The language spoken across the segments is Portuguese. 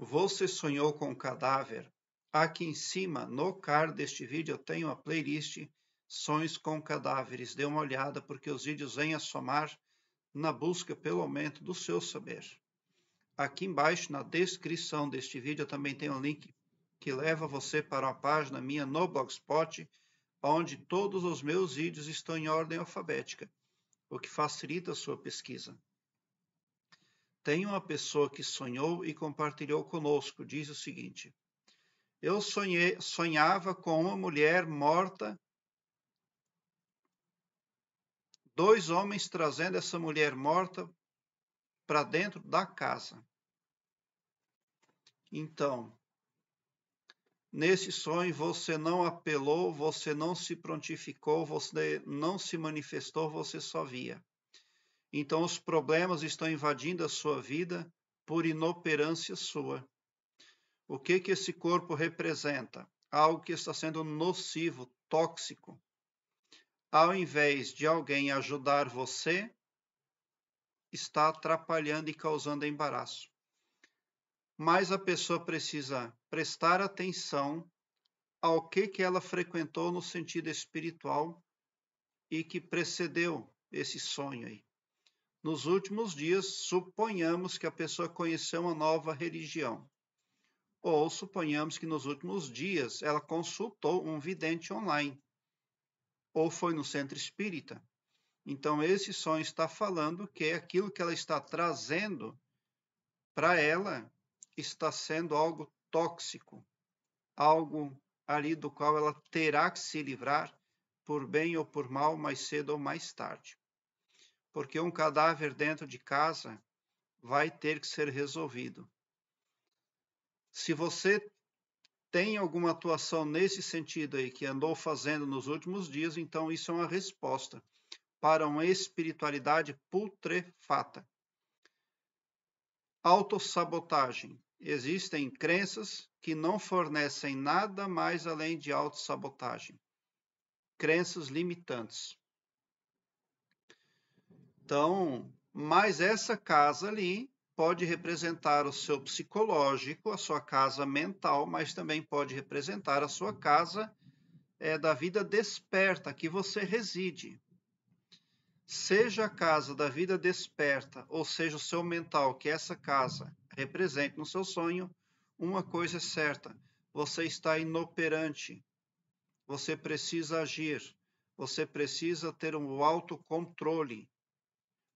Você sonhou com um cadáver? Aqui em cima, no card deste vídeo, eu tenho a playlist Sonhos com Cadáveres. Dê uma olhada, porque os vídeos vêm a somar na busca pelo aumento do seu saber. Aqui embaixo, na descrição deste vídeo, eu também tenho um link que leva você para uma página minha no Blogspot, onde todos os meus vídeos estão em ordem alfabética, o que facilita a sua pesquisa. Tem uma pessoa que sonhou e compartilhou conosco. Diz o seguinte: Eu sonhei, sonhava com uma mulher morta, dois homens trazendo essa mulher morta para dentro da casa. Então, Nesse sonho você não apelou, você não se prontificou, você não se manifestou, você só via. Então, os problemas estão invadindo a sua vida por inoperância sua. O que, que esse corpo representa? Algo que está sendo nocivo, tóxico. Ao invés de alguém ajudar você, está atrapalhando e causando embaraço. Mas a pessoa precisa prestar atenção ao que, que ela frequentou no sentido espiritual e que precedeu esse sonho aí nos últimos dias, suponhamos que a pessoa conheceu uma nova religião. Ou suponhamos que nos últimos dias ela consultou um vidente online. Ou foi no centro espírita. Então, esse sonho está falando que aquilo que ela está trazendo para ela está sendo algo tóxico, algo ali do qual ela terá que se livrar, por bem ou por mal, mais cedo ou mais tarde porque um cadáver dentro de casa vai ter que ser resolvido. Se você tem alguma atuação nesse sentido aí que andou fazendo nos últimos dias, então isso é uma resposta para uma espiritualidade putrefata. Autossabotagem. Existem crenças que não fornecem nada mais além de autossabotagem. Crenças limitantes. Então, mas essa casa ali pode representar o seu psicológico, a sua casa mental, mas também pode representar a sua casa é, da vida desperta que você reside. Seja a casa da vida desperta, ou seja, o seu mental, que essa casa represente no seu sonho, uma coisa é certa: você está inoperante, você precisa agir, você precisa ter um autocontrole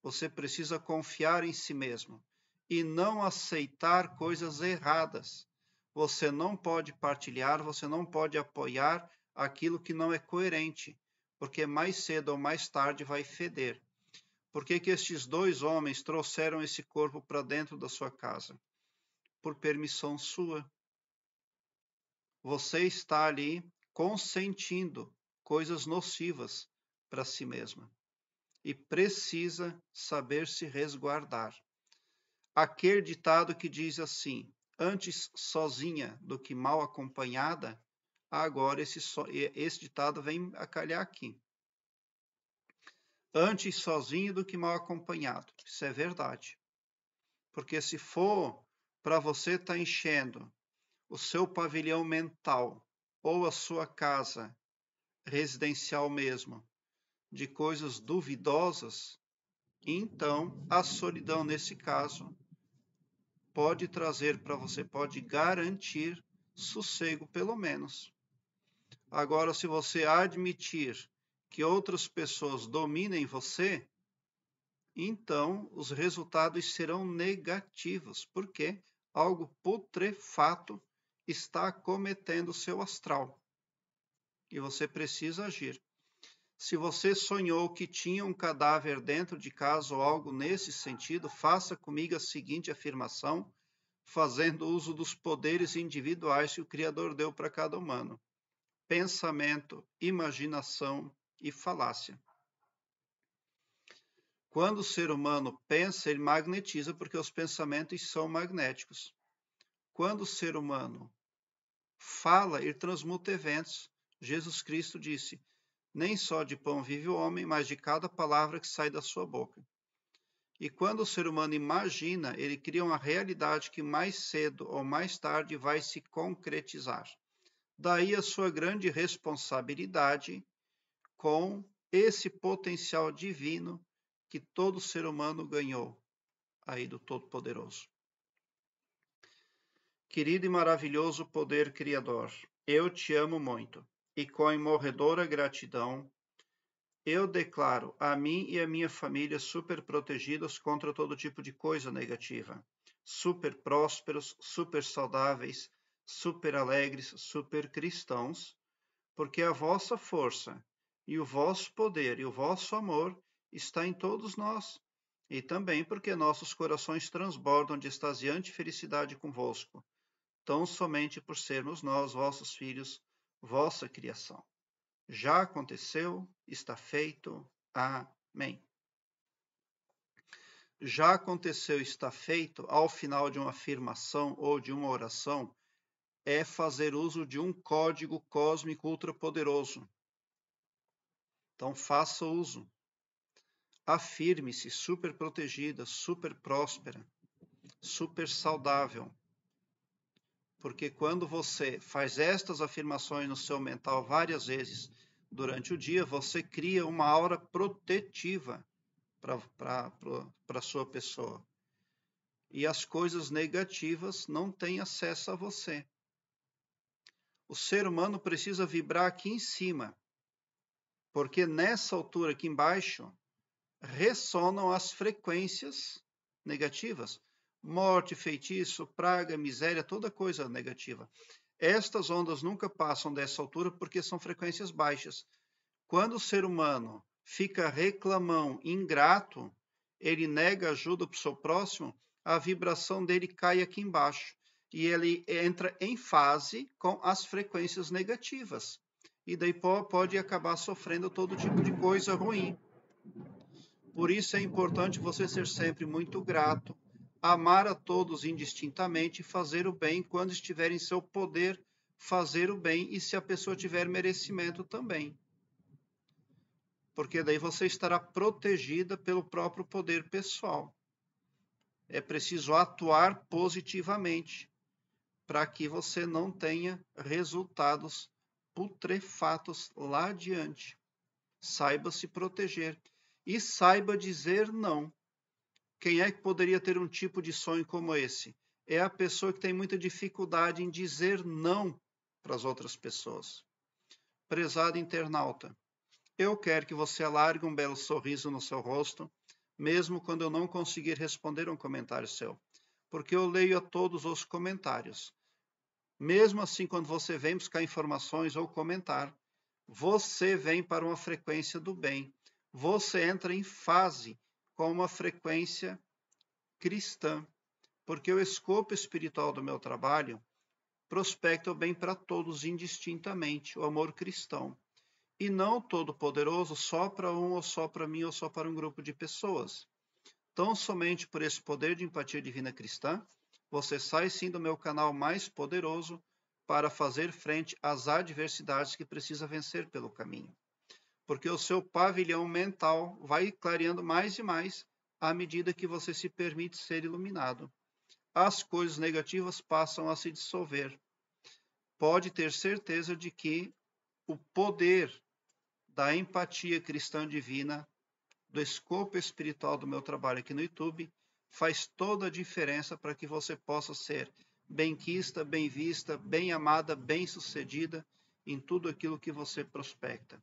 você precisa confiar em si mesmo e não aceitar coisas erradas. Você não pode partilhar, você não pode apoiar aquilo que não é coerente, porque mais cedo ou mais tarde vai feder. Por que, que estes dois homens trouxeram esse corpo para dentro da sua casa? Por permissão sua. Você está ali consentindo coisas nocivas para si mesma e precisa saber se resguardar. Aquele ditado que diz assim: antes sozinha do que mal acompanhada, agora esse, so, esse ditado vem a calhar aqui. Antes sozinho do que mal acompanhado. Isso é verdade. Porque se for para você estar tá enchendo o seu pavilhão mental ou a sua casa residencial mesmo de coisas duvidosas, então a solidão, nesse caso, pode trazer para você, pode garantir sossego, pelo menos. Agora, se você admitir que outras pessoas dominem você, então os resultados serão negativos, porque algo putrefato está acometendo o seu astral. E você precisa agir. Se você sonhou que tinha um cadáver dentro de casa ou algo nesse sentido, faça comigo a seguinte afirmação, fazendo uso dos poderes individuais que o Criador deu para cada humano: pensamento, imaginação e falácia. Quando o ser humano pensa, ele magnetiza porque os pensamentos são magnéticos. Quando o ser humano fala, ele transmuta eventos. Jesus Cristo disse: nem só de pão vive o homem, mas de cada palavra que sai da sua boca. E quando o ser humano imagina, ele cria uma realidade que mais cedo ou mais tarde vai se concretizar. Daí a sua grande responsabilidade com esse potencial divino que todo ser humano ganhou aí do Todo-Poderoso. Querido e maravilhoso poder criador, eu te amo muito e com imorredora gratidão, eu declaro a mim e a minha família super protegidos contra todo tipo de coisa negativa, super prósperos, super saudáveis, super alegres, super cristãos, porque a vossa força e o vosso poder e o vosso amor está em todos nós, e também porque nossos corações transbordam de extasiante felicidade convosco, tão somente por sermos nós, vossos filhos, vossa criação. Já aconteceu, está feito. Amém. Já aconteceu, está feito, ao final de uma afirmação ou de uma oração, é fazer uso de um código cósmico ultrapoderoso. Então faça uso. Afirme-se super protegida, super próspera, super saudável porque quando você faz estas afirmações no seu mental várias vezes durante o dia, você cria uma aura protetiva para a sua pessoa. E as coisas negativas não têm acesso a você. O ser humano precisa vibrar aqui em cima, porque nessa altura aqui embaixo ressonam as frequências negativas morte, feitiço, praga, miséria, toda coisa negativa. Estas ondas nunca passam dessa altura porque são frequências baixas. Quando o ser humano fica reclamão, ingrato, ele nega ajuda para o seu próximo, a vibração dele cai aqui embaixo e ele entra em fase com as frequências negativas. E daí pode acabar sofrendo todo tipo de coisa ruim. Por isso é importante você ser sempre muito grato, amar a todos indistintamente, fazer o bem quando estiver em seu poder fazer o bem e se a pessoa tiver merecimento também. Porque daí você estará protegida pelo próprio poder pessoal. É preciso atuar positivamente para que você não tenha resultados putrefatos lá adiante. Saiba se proteger e saiba dizer não. Quem é que poderia ter um tipo de sonho como esse? É a pessoa que tem muita dificuldade em dizer não para as outras pessoas. Prezado internauta, eu quero que você alargue um belo sorriso no seu rosto, mesmo quando eu não conseguir responder um comentário seu, porque eu leio a todos os comentários. Mesmo assim, quando você vem buscar informações ou comentar, você vem para uma frequência do bem. Você entra em fase com uma frequência cristã, porque o escopo espiritual do meu trabalho prospecta o bem para todos indistintamente, o amor cristão, e não todo-poderoso só para um ou só para mim ou só para um grupo de pessoas. Tão somente por esse poder de empatia divina cristã, você sai sim do meu canal mais poderoso para fazer frente às adversidades que precisa vencer pelo caminho porque o seu pavilhão mental vai clareando mais e mais à medida que você se permite ser iluminado. As coisas negativas passam a se dissolver. Pode ter certeza de que o poder da empatia cristã divina, do escopo espiritual do meu trabalho aqui no YouTube, faz toda a diferença para que você possa ser bem quista, bem vista, bem amada, bem sucedida em tudo aquilo que você prospecta